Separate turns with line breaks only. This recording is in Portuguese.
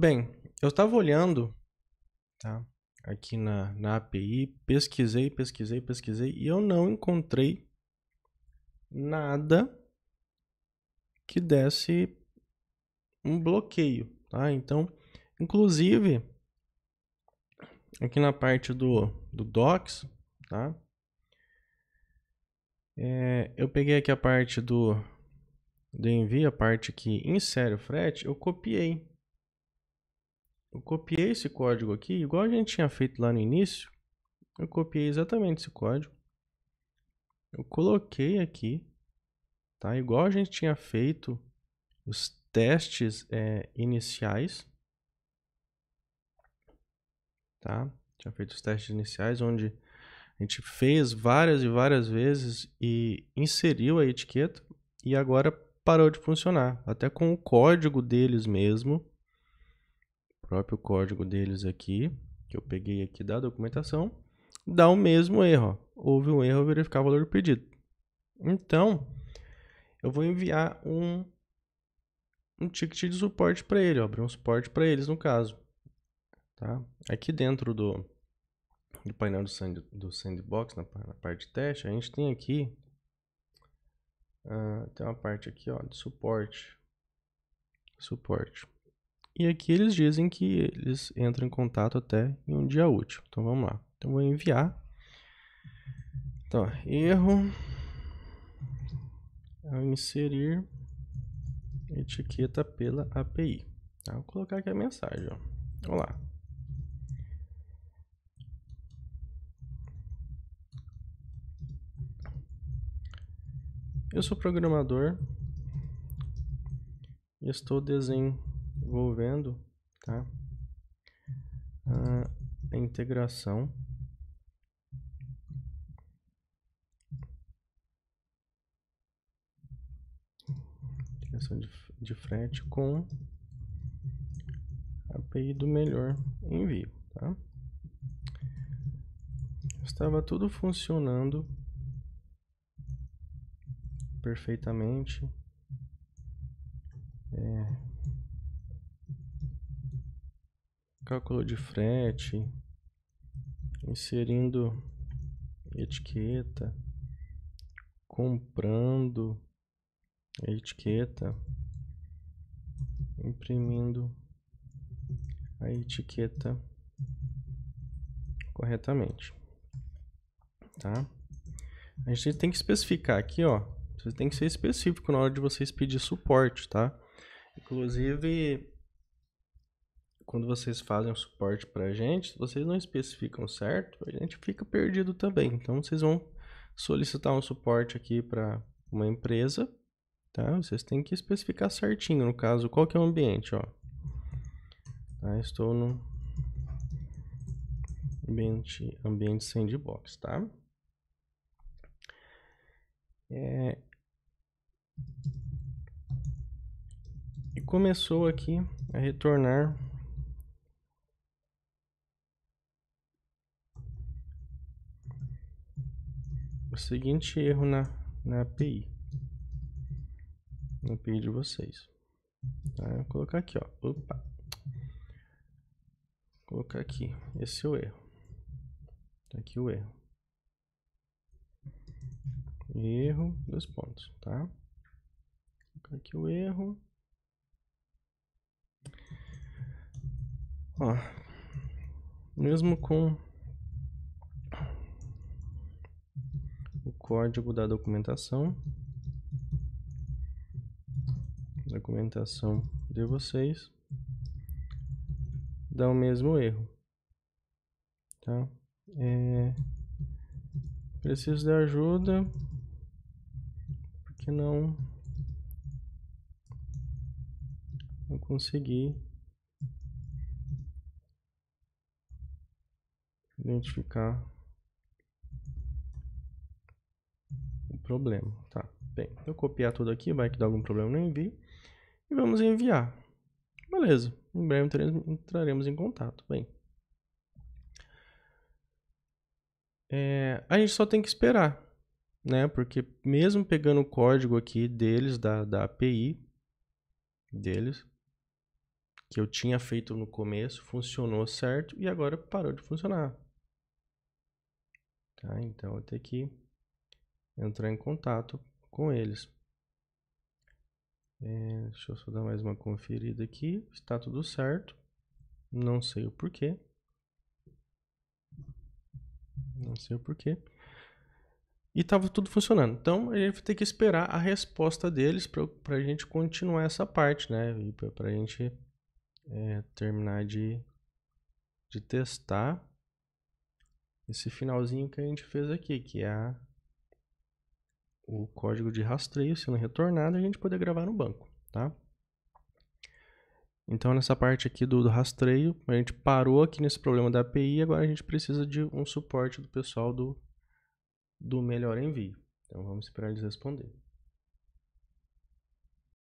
Bem, eu estava olhando, tá? Aqui na, na API, pesquisei, pesquisei, pesquisei e eu não encontrei nada que desse um bloqueio, tá? Então, inclusive, aqui na parte do, do docs, tá? É, eu peguei aqui a parte do, do envio, a parte que insere o frete, eu copiei, eu copiei esse código aqui, igual a gente tinha feito lá no início. Eu copiei exatamente esse código. Eu coloquei aqui, tá? Igual a gente tinha feito os testes é, iniciais, tá? Tinha feito os testes iniciais, onde a gente fez várias e várias vezes e inseriu a etiqueta e agora parou de funcionar. Até com o código deles mesmo, próprio código deles aqui, que eu peguei aqui da documentação, dá o mesmo erro. Houve um erro verificar o valor do pedido. Então, eu vou enviar um, um ticket de suporte para ele, ó, abrir um suporte para eles no caso. Tá? Aqui dentro do, do painel do, sand, do Sandbox, na, na parte de teste, a gente tem aqui, uh, tem uma parte aqui ó, de suporte. Suporte. E aqui eles dizem que eles entram em contato até em um dia útil. Então vamos lá. Então vou enviar. Então, erro ao inserir etiqueta pela API. Tá? Vou colocar aqui a mensagem. Vamos Olá. Eu sou programador estou desenhando envolvendo tá? Ah, a integração integração de, de frete com a API do melhor envio tá? estava tudo funcionando perfeitamente cálculo de frete, inserindo etiqueta, comprando etiqueta, imprimindo a etiqueta corretamente, tá? A gente tem que especificar aqui, ó. Você tem que ser específico na hora de vocês pedir suporte, tá? Inclusive, quando vocês fazem o suporte para a gente, se vocês não especificam certo, a gente fica perdido também. Então vocês vão solicitar um suporte aqui para uma empresa, tá? Vocês têm que especificar certinho, no caso, qual que é o ambiente, ó. Tá, estou no ambiente, ambiente sandbox, tá? É... E começou aqui a retornar seguinte erro na, na API. Na API de vocês. Tá? Vou colocar aqui, ó. Opa. Vou colocar aqui. Esse é o erro. Tá aqui o erro. Erro, dois pontos, tá? Vou colocar aqui o erro. Ó. Mesmo com código da documentação. Documentação de vocês dá o mesmo erro. Tá? É, preciso de ajuda porque não não consegui identificar problema, tá? Bem, eu copiar tudo aqui, vai que dá algum problema no envio. E vamos enviar. Beleza, em breve entraremos em contato, bem. É, a gente só tem que esperar, né? Porque mesmo pegando o código aqui deles, da, da API deles, que eu tinha feito no começo, funcionou certo e agora parou de funcionar. Tá, então eu tenho que entrar em contato com eles. É, deixa eu só dar mais uma conferida aqui. Está tudo certo. Não sei o porquê. Não sei o porquê. E estava tudo funcionando. Então a gente vai ter que esperar a resposta deles para a gente continuar essa parte, né? para a gente é, terminar de, de testar esse finalzinho que a gente fez aqui, que é a o código de rastreio sendo retornado a gente poder gravar no banco, tá? Então, nessa parte aqui do, do, rastreio, a gente parou aqui nesse problema da API, agora a gente precisa de um suporte do pessoal do, do Melhor Envio. Então, vamos esperar eles responderem.